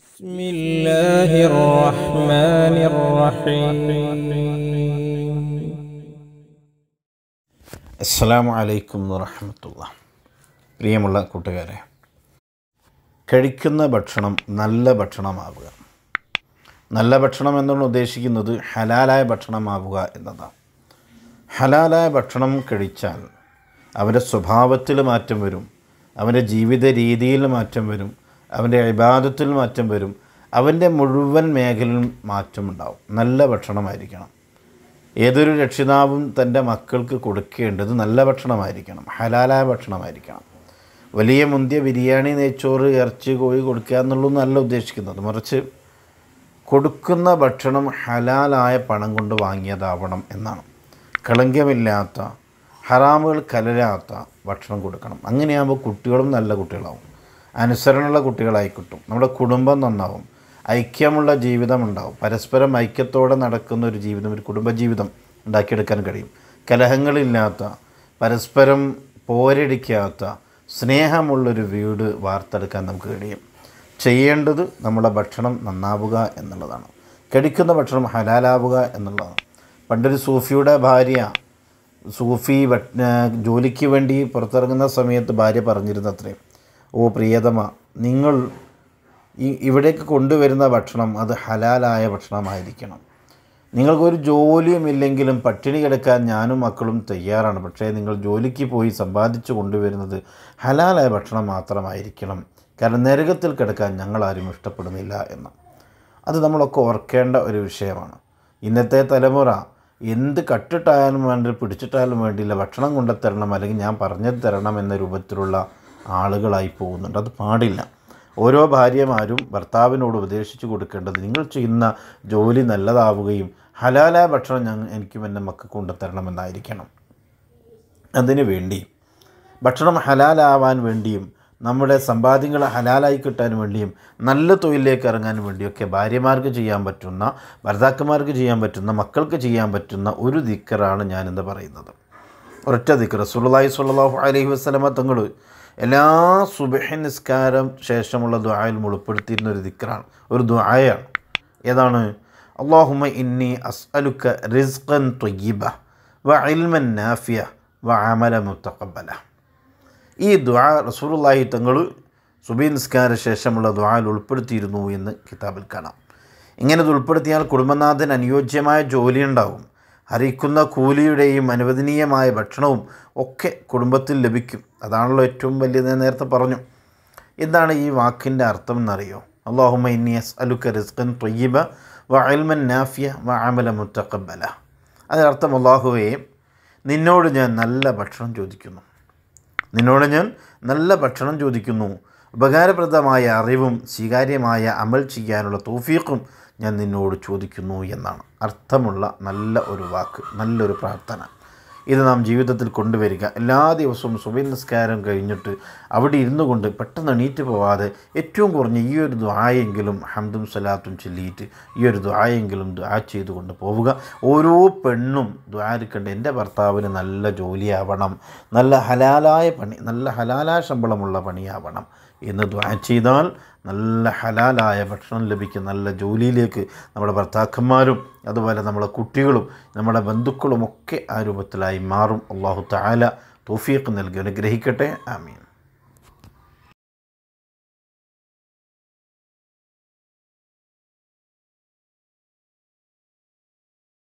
بسم الله الرحمن الرحيم അസ്സാം വലൈക്കും വറഹമത്തുള്ള പ്രിയമുള്ള കൂട്ടുകാരെ കഴിക്കുന്ന ഭക്ഷണം നല്ല ഭക്ഷണമാവുക നല്ല ഭക്ഷണം എന്നാണ് ഉദ്ദേശിക്കുന്നത് ഹലാലായ ഭക്ഷണമാവുക എന്നതാണ് ഹലാലായ ഭക്ഷണം കഴിച്ചാൽ അവൻ്റെ സ്വഭാവത്തിൽ മാറ്റം വരും അവൻ്റെ ജീവിത രീതിയിൽ മാറ്റം വരും അവൻ്റെ അഭിബാധത്തിൽ മാറ്റം വരും അവൻ്റെ മുഴുവൻ മേഖലയിൽ മാറ്റമുണ്ടാവും നല്ല ഭക്ഷണമായിരിക്കണം ഏതൊരു രക്ഷിതാവും തൻ്റെ മക്കൾക്ക് കൊടുക്കേണ്ടത് നല്ല ഭക്ഷണമായിരിക്കണം ഹലാലായ ഭക്ഷണമായിരിക്കണം വലിയ മുന്തിയ ബിരിയാണി നെയ്ച്ചോറ് ഇറച്ചി കോഴി കൊടുക്കുക എന്നുള്ളതൊന്നല്ല ഉദ്ദേശിക്കുന്നത് മറിച്ച് കൊടുക്കുന്ന ഭക്ഷണം ഹലാലായ പണം കൊണ്ട് വാങ്ങിയതാവണം എന്നാണ് കളങ്കമില്ലാത്ത ഹറാമുകൾ കലരാത്ത ഭക്ഷണം കൊടുക്കണം അങ്ങനെയാകുമ്പോൾ കുട്ടികളും നല്ല കുട്ടികളാവും അനുസരണമുള്ള കുട്ടികളായി കിട്ടും നമ്മുടെ കുടുംബം നന്നാവും ഐക്യമുള്ള ജീവിതം ഉണ്ടാവും പരസ്പരം ഐക്യത്തോടെ നടക്കുന്ന ഒരു ജീവിതം ഒരു കുടുംബജീവിതം ഉണ്ടാക്കിയെടുക്കാൻ കഴിയും കലഹങ്ങളില്ലാത്ത പരസ്പരം പോരടിക്കാത്ത സ്നേഹമുള്ളൊരു വീട് വാർത്തെടുക്കാൻ നമുക്ക് കഴിയും ചെയ്യേണ്ടത് നമ്മുടെ ഭക്ഷണം നന്നാവുക എന്നുള്ളതാണ് കഴിക്കുന്ന ഭക്ഷണം ഹലാലാവുക എന്നുള്ളതാണ് പണ്ടൊരു സൂഫിയുടെ ഭാര്യ സൂഫി ജോലിക്ക് വേണ്ടി പുറത്തിറങ്ങുന്ന സമയത്ത് ഭാര്യ പറഞ്ഞിരുന്നത്രയും ഓ പ്രിയതമ നിങ്ങൾ ഇവിടേക്ക് കൊണ്ടുവരുന്ന ഭക്ഷണം അത് ഹലാലായ ഭക്ഷണമായിരിക്കണം നിങ്ങൾക്കൊരു ജോലിയുമില്ലെങ്കിലും പട്ടിണി കിടക്കാൻ ഞാനും മക്കളും തയ്യാറാണ് പക്ഷേ നിങ്ങൾ ജോലിക്ക് പോയി സമ്പാദിച്ചു കൊണ്ടുവരുന്നത് ഹലാലായ ഭക്ഷണം മാത്രമായിരിക്കണം കാരണം നരകത്തിൽ കിടക്കാൻ ഞങ്ങളാരും ഇഷ്ടപ്പെടുന്നില്ല എന്ന് അത് നമ്മളൊക്കെ ഓർക്കേണ്ട ഒരു വിഷയമാണ് ഇന്നത്തെ തലമുറ എന്ത് കട്ടിട്ടായാലും വേണ്ടി പിടിച്ചിട്ടായാലും വേണ്ടിയില്ല ഭക്ഷണം കൊണ്ടുത്തരണം അല്ലെങ്കിൽ ഞാൻ പറഞ്ഞു തരണം എന്ന രൂപത്തിലുള്ള ആളുകളായി പോകുന്നുണ്ട് അത് പാടില്ല ഓരോ ഭാര്യമാരും ഭർത്താവിനോട് ഉപദേശിച്ചു കൊടുക്കേണ്ടത് നിങ്ങൾ ചെയ്യുന്ന ജോലി നല്ലതാവുകയും ഹലാലായ ഭക്ഷണം ഞങ്ങൾ എനിക്കും എൻ്റെ മക്ക കൊണ്ടുത്തരണമെന്നായിരിക്കണം അതിനു വേണ്ടി ഭക്ഷണം ഹലാലാവാൻ വേണ്ടിയും നമ്മുടെ സമ്പാദ്യങ്ങൾ ഹലാലായി കിട്ടാൻ വേണ്ടിയും നല്ല തൊഴിലിലേക്ക് ഇറങ്ങാൻ വേണ്ടിയൊക്കെ ഭാര്യമാർക്ക് ചെയ്യാൻ പറ്റുന്ന ഭർത്താക്കന്മാർക്ക് ചെയ്യാൻ പറ്റുന്ന മക്കൾക്ക് ചെയ്യാൻ പറ്റുന്ന ഒരു ദിക്കറാണ് ഞാനെന്ന് പറയുന്നത് ഒരൊറ്റ ദിക്കർ സുല്ലായി സുല്ലാഹു അലഹി വസ്ലമ തങ്ങൾ എല്ലാ സുബഹ നിസ്കാരം ശേഷമുള്ള ദ്വായയിൽ ഉൾപ്പെടുത്തിയിരുന്ന ഒരു ദിക്റാണ് ഒരു ദുആയാണ് ഏതാണ് അള്ളാഹുമ ഇന്നി അസ്അലുക്ക റിസ്ഖൻ ത്വയ്യിബ വ ഇൽമൻ നാഫിയ വ അമല മുത്തക്കബല ഈ ദ്വാ റസൂലുള്ളാഹി തങ്ങൾ സുബി നിസ്കാര ശേഷമുള്ള ദ്വായയിൽ ഉൾപ്പെടുത്തിയിരുന്നു എന്ന് കിതാബിൽ കാണാം ഇങ്ങനെ ഇത് ഉൾപ്പെടുത്തിയാൽ കുടുംബനാഥന് അനുയോജ്യമായ ജോലി ഉണ്ടാവും ഹരിക്കുന്ന കൂലിയുടെയും അനുവദനീയമായ ഭക്ഷണവും ഒക്കെ കുടുംബത്തിൽ ലഭിക്കും അതാണല്ലോ ഏറ്റവും വലിയത് നേരത്തെ പറഞ്ഞു എന്താണ് ഈ വാക്കിൻ്റെ അർത്ഥം എന്നറിയോ അള്ളാഹുമൈനിയസ് ഇന്നിയസ് അലുക്ക റിസ്ഖൻ തൊയ്യബ വ അൽമൻ നാഫിയ വ അമല മുത്തക്കബല അതിനർത്ഥം അള്ളാഹുവേ നിന്നോട് ഞാൻ നല്ല ഭക്ഷണം ചോദിക്കുന്നു നിന്നോട് ഞാൻ നല്ല ഭക്ഷണം ചോദിക്കുന്നു ഉപകാരപ്രദമായ അറിവും സ്വീകാര്യമായ അമൽ ചെയ്യാനുള്ള തോഫീക്കും ഞാൻ നിന്നോട് ചോദിക്കുന്നു എന്നാണ് അർത്ഥമുള്ള നല്ല ഒരു വാക്ക് നല്ലൊരു പ്രാർത്ഥന ഇത് നാം ജീവിതത്തിൽ കൊണ്ടുവരിക എല്ലാ ദിവസവും സുബൈ നിസ്കാരം കഴിഞ്ഞിട്ട് അവിടെ ഇരുന്നു കൊണ്ട് പെട്ടെന്ന് എണീറ്റ് പോവാതെ ഏറ്റവും കുറഞ്ഞ ഈ ഒരു ദ്വായെങ്കിലും ഹംദും സലാത്തും ചൊല്ലിയിട്ട് ഈ ഒരു ദ്വായെങ്കിലും ദ്വാ ചെയ്തുകൊണ്ട് പോവുക ഓരോ പെണ്ണും ദ്വാരിക്കേണ്ട എൻ്റെ ഭർത്താവിന് നല്ല ജോലിയാവണം നല്ല ഹലാലായ പണി നല്ല ഹലാലായ ശമ്പളമുള്ള പണിയാവണം എന്ന് ദ്വാ ചെയ്താൽ നല്ല ഹലാലായ ഭക്ഷണം ലഭിക്കും നല്ല ജോലിയിലേക്ക് നമ്മുടെ ഭർത്താക്കന്മാരും അതുപോലെ നമ്മുടെ കുട്ടികളും നമ്മുടെ ബന്ധുക്കളും ഒക്കെ ആ രൂപത്തിലായി ആയി മാറും അള്ളാഹു താല തോഫീഖ് നൽകി അനുഗ്രഹിക്കട്ടെ ആമീൻ